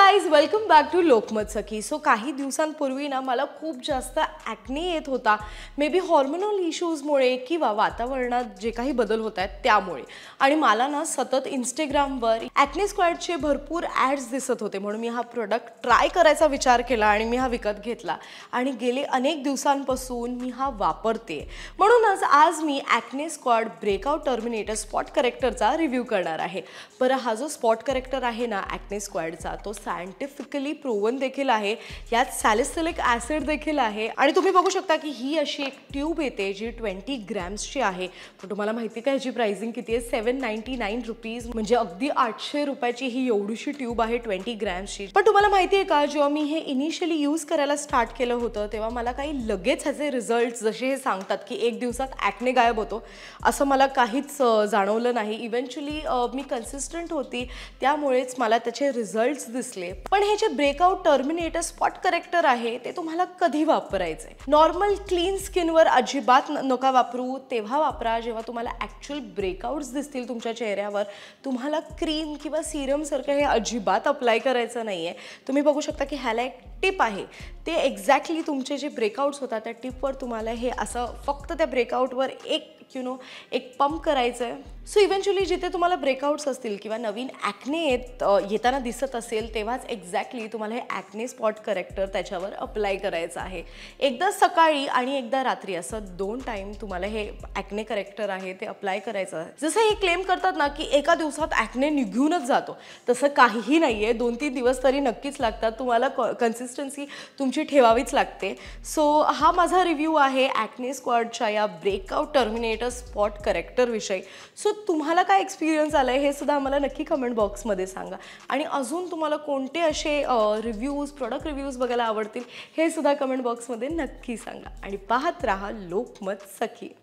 guys welcome back to Lokmat Sakhi so काही दिवसांपूर्वी ना मला खूप जास्त ॲक्ने येत होता मे बी हॉर्मोनल इश्यूजमुळे किंवा वातावरणात जे काही बदल होत आहेत त्यामुळे आणि मला ना सतत इंस्टाग्रामवर ॲक्ने स्क्वॅडचे भरपूर ॲड्स दिसत होते म्हणून मी हा प्रोडक्ट ट्राय करायचा विचार केला आणि मी हा विकत घेतला आणि गेले अनेक दिवसांपासून मी हा वापरते म्हणूनच आज मी acne squad breakout terminator spot करेक्टरचा रिव्ह्यू करणार आहे बरं हा जो स्पॉट करेक्टर आहे ना ॲक्ने स्क्वॅडचा तो सायंटिफिकली प्रूवन देखील आहे यात सॅलिसिलिक ॲसिड देखील आहे आणि तुम्ही बघू शकता की ही अशी एक ट्यूब येते जी ट्वेंटी ग्रॅम्सची आहे पण तुम्हाला माहिती का ह्याची प्राइसिंग किती आहे सेवन नाईन्टी नाईन रुपीज म्हणजे अगदी आठशे रुपयाची ही एवढीशी ट्यूब आहे ट्वेंटी ग्रॅम्सची पण तुम्हाला माहिती आहे का जेव्हा मी हे इनिशियली यूज करायला स्टार्ट केलं होतं तेव्हा मला काही लगेच ह्याचे रिझल्ट जसे हे सांगतात की एक दिवसात ॲक्ने गायब होतो असं मला काहीच जाणवलं नाही इव्हेंच्युली मी कन्सिस्टंट होती त्यामुळेच मला त्याचे रिझल्ट्स दिसले दिसले पण हे जे ब्रेकआउट टर्मिनेटर स्पॉट करेक्टर आहे ते तुम्हाला कधी वापरायचे नॉर्मल क्लीन स्किनवर अजिबात नका वापरू तेव्हा वापरा जेव्हा तुम्हाला ऍक्च्युअल ब्रेकआउट्स दिसतील तुमच्या चेहऱ्यावर तुम्हाला क्रीम किंवा सिरमसारखं हे अजिबात अप्लाय करायचं नाहीये तुम्ही बघू शकता की ह्याला एक टिप आहे ते एक्झॅक्टली तुमचे जे ब्रेकआउट्स होतात त्या टिपवर तुम्हाला हे असं फक्त त्या ब्रेकआउटवर एक यु नो एक पंप करायचं आहे सो इव्हेंच्युअली जिथे तुम्हाला ब्रेकआउट्स असतील किंवा नवीन ॲक्ने येत येताना दिसत असेल तेव्हाच एक्झॅक्टली तुम्हाला हे ॲक्ने स्पॉट करेक्टर त्याच्यावर अप्लाय करायचं आहे एकदा सकाळी आणि एकदा रात्री असं दोन टाईम तुम्हाला हे ॲक्ने करेक्टर आहे ते अप्लाय करायचं आहे जसं हे क्लेम करतात ना की एका दिवसात ॲक्ने निघूनच जातो तसं काहीही नाही आहे दोन तीन दिवस तरी नक्कीच लागतात तुम्हाला क कन्सिस्टन्सी तुमची ठेवावीच लागते सो हा माझा रिव्ह्यू आहे ॲक्ने स्क्वॉडच्या या ब्रेकआउट टर्मिनेटर स्पॉट करेक्टरविषयी सो तुम्हाला काय एक्सपिरियन्स आला आहे हे सुद्धा आम्हाला नक्की कमेंट बॉक्समध्ये सांगा आणि अजून तुम्हाला कोणते असे रिव्ह्यूज प्रॉडक्ट रिव्ह्यूज बघायला आवडतील हे सुद्धा कमेंट बॉक्समध्ये नक्की सांगा आणि पाहत राहा लोकमत सखी